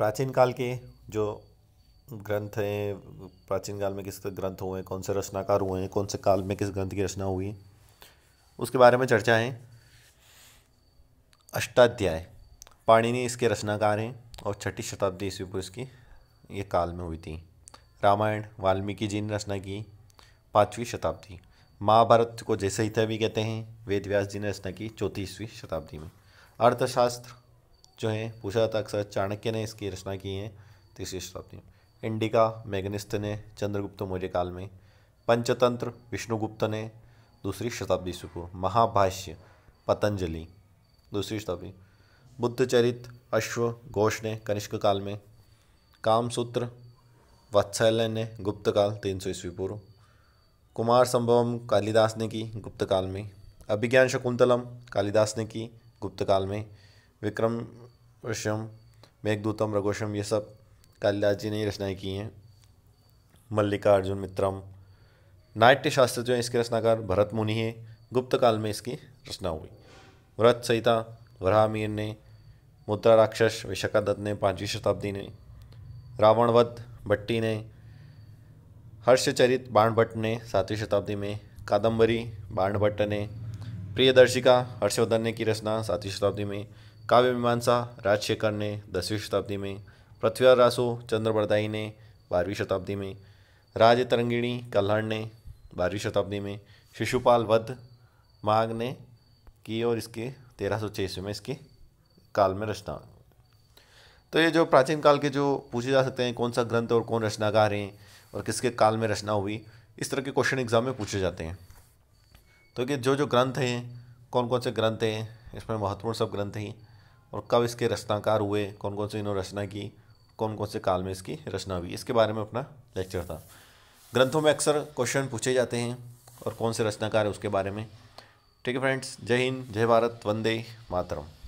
प्राचीन काल के जो ग्रंथ हैं प्राचीन काल में किस ग्रंथ हुए हैं कौन से रचनाकार हुए हैं कौन से काल में किस ग्रंथ की रचना हुई उसके बारे में चर्चा है अष्टाध्याय पाणिनि इसके रचनाकार हैं और छठी शताब्दी ईस्वी पूर्व इसकी ये काल में हुई थी रामायण वाल्मीकि जी ने रचना की पाँचवीं शताब्दी महाभारत को जैसे ही भी कहते हैं वेद व्यास जी ने रचना की चौथी ईस्वी शताब्दी में अर्थशास्त्र जो हैं पूछा जाता अक्सर चाणक्य ने इसकी रचना की है तीसरी शताब्दी इंडिका मैगनिस्त ने चंद्रगुप्त मौर्य काल में पंचतंत्र विष्णुगुप्त ने दूसरी शताब्दी से महाभाष्य पतंजलि दूसरी शताब्दी बुद्धचरित अश्व घोष ने कनिष्क काल में कामसूत्र वत्सल्य ने गुप्त काल तीन सौ ईस्वी पूर्व कुमार संभवम कालिदास ने की गुप्त काल में अभिज्ञान शकुंतलम कालिदास ने की गुप्त काल में विक्रम ऋषम मेघदूतम रघोशम ये सब कालिदास जी ने ही रचनाएँ की हैं मल्लिका अर्जुन मित्रम नाट्य शास्त्र जो है इसके रचनाकार भरत मुनि है गुप्त काल में इसकी रचना हुई व्रत संहिता वराहमीर ने मुद्रा राक्षस विशाखा दत्त ने पांचवी शताब्दी ने रावणवध भट्टी ने हर्षचरित बाणभट्ट ने सातवीं शताब्दी में कादम्बरी बाणभट्ट ने प्रियदर्शिका हर्षवर्धन ने की रचना सातवीं शताब्दी में काव्य मीमांसा राजशेखर ने दसवीं शताब्दी में पृथ्वीराज रासो चंद्रवरदाई ने बारहवीं शताब्दी में राज तरंगिणी कल्हण ने बारहवीं शताब्दी में शिशुपाल वध माघ ने की और इसके तेरह सौ ईस्वी में इसके काल में रचना तो ये जो प्राचीन काल के जो पूछे जा सकते हैं कौन सा ग्रंथ और कौन रचनाकार हैं और किसके काल में रचना हुई इस तरह के क्वेश्चन एग्जाम में पूछे जाते हैं तो कि जो जो ग्रंथ हैं कौन कौन से ग्रंथ हैं इसमें महत्वपूर्ण सब ग्रंथ हैं और कब इसके रचनाकार हुए कौन कौन से इन्होंने रचना की कौन कौन से काल में इसकी रचना हुई इसके बारे में अपना लेक्चर था ग्रंथों में अक्सर क्वेश्चन पूछे जाते हैं और कौन से रचनाकार है उसके बारे में ठीक है फ्रेंड्स जय हिंद जय भारत वंदे मातरम